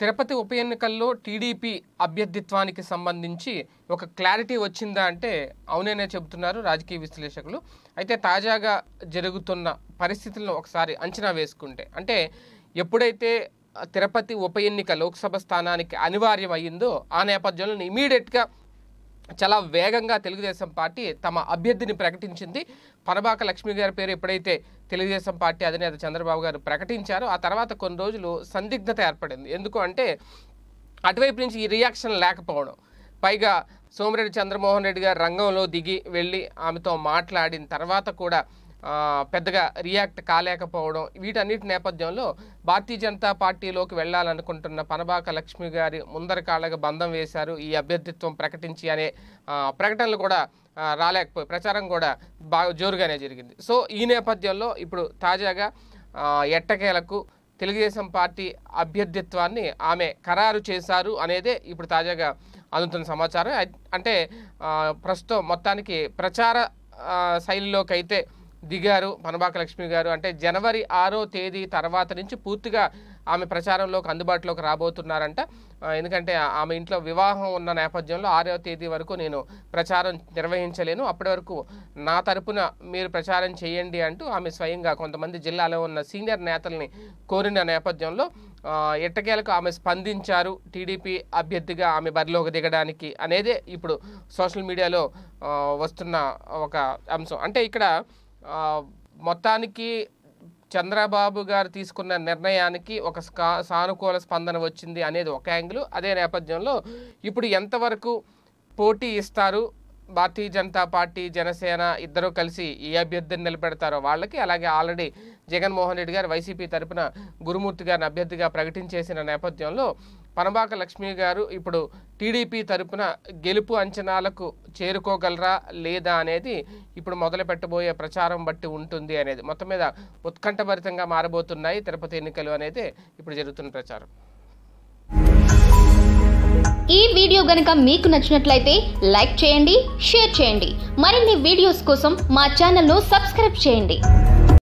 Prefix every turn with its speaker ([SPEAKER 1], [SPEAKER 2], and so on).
[SPEAKER 1] తిరుపతి ఉప ఎన్నికల్లో టీడీపీ అభ్యర్థిత్వానికి సంబంధించి ఒక క్లారిటీ వచ్చిందా అంటే అవుననే చెబుతున్నారు రాజకీయ విశ్లేషకులు అయితే తాజాగా జరుగుతున్న పరిస్థితులను ఒకసారి అంచనా వేసుకుంటే అంటే ఎప్పుడైతే తిరుపతి ఉప ఎన్నిక లోక్సభ స్థానానికి అనివార్యం అయ్యిందో ఆ నేపథ్యంలో ఇమీడియట్గా చాలా వేగంగా తెలుగుదేశం పార్టీ తమ అభ్యర్థిని ప్రకటించింది పనబాక లక్ష్మి గారి పేరు ఎప్పుడైతే తెలుగుదేశం పార్టీ అధినేత చంద్రబాబు గారు ప్రకటించారో ఆ తర్వాత కొన్ని రోజులు సందిగ్ధత ఏర్పడింది ఎందుకు అంటే అటువైపు నుంచి ఈ రియాక్షన్ లేకపోవడం పైగా సోమిరెడ్డి చంద్రమోహన్ రెడ్డి గారు రంగంలో దిగి వెళ్ళి ఆమెతో మాట్లాడిన తర్వాత కూడా పెద్దగా రియాక్ట్ కాలేకపోవడం వీటన్నిటి నేపథ్యంలో భారతీయ జనతా పార్టీలోకి వెళ్ళాలనుకుంటున్న పనబాక లక్ష్మి గారి ముందర కాళ్ళకు బంధం వేశారు ఈ అభ్యర్థిత్వం ప్రకటించి అనే ప్రకటనలు కూడా రాలేకపోయి ప్రచారం కూడా బాగా జోరుగానే జరిగింది సో ఈ నేపథ్యంలో ఇప్పుడు తాజాగా ఎట్టకేలకు తెలుగుదేశం పార్టీ అభ్యర్థిత్వాన్ని ఆమె ఖరారు చేశారు అనేదే ఇప్పుడు తాజాగా అందుతున్న సమాచారం అంటే ప్రస్తుతం మొత్తానికి ప్రచార శైలిలోకైతే దిగారు పనబాక లక్ష్మి గారు అంటే జనవరి ఆరో తేదీ తర్వాత నుంచి పూర్తిగా ఆమె ప్రచారంలోకి అందుబాటులోకి రాబోతున్నారంట ఎందుకంటే ఆమె ఇంట్లో వివాహం ఉన్న నేపథ్యంలో ఆరో తేదీ వరకు నేను ప్రచారం నిర్వహించలేను అప్పటి వరకు నా తరపున మీరు ప్రచారం చేయండి అంటూ ఆమె స్వయంగా కొంతమంది జిల్లాలో ఉన్న సీనియర్ నేతల్ని కోరిన నేపథ్యంలో ఎట్టకేలకు ఆమె స్పందించారు టీడీపీ అభ్యర్థిగా ఆమె బరిలోకి దిగడానికి అనేదే ఇప్పుడు సోషల్ మీడియాలో వస్తున్న ఒక అంశం అంటే ఇక్కడ మొత్తానికి చంద్రబాబు గారు తీసుకున్న నిర్ణయానికి ఒక సానుకూల స్పందన వచ్చింది అనేది ఒక యాంగిల్ అదే నేపథ్యంలో ఇప్పుడు ఎంతవరకు పోటీ ఇస్తారు భారతీయ జనతా పార్టీ జనసేన ఇద్దరూ కలిసి ఏ అభ్యర్థిని నిలబెడతారో వాళ్ళకి అలాగే ఆల్రెడీ జగన్మోహన్ రెడ్డి గారు వైసీపీ తరపున గురుమూర్తి గారిని అభ్యర్థిగా ప్రకటించేసిన నేపథ్యంలో పనబాక లక్ష్మి గారు ఇప్పుడు టీడీపీ తరపున గెలుపు అంచనాలకు చేరుకోగలరా లేదా అనేది ఇప్పుడు మొదలు పెట్టబోయే ప్రచారం బట్టి ఉంటుంది అనేది మొత్తం మీద ఉత్కంఠభరితంగా మారబోతున్నాయి తిరుపతి ఎన్నికలు అనేది ఇప్పుడు జరుగుతున్న ప్రచారం ఈ వీడియో గనుక మీకు నచ్చినట్లయితే లైక్ చేయండి షేర్ చేయండి మరిన్ని వీడియోస్ కోసం మా ను సబ్స్క్రైబ్ చేయండి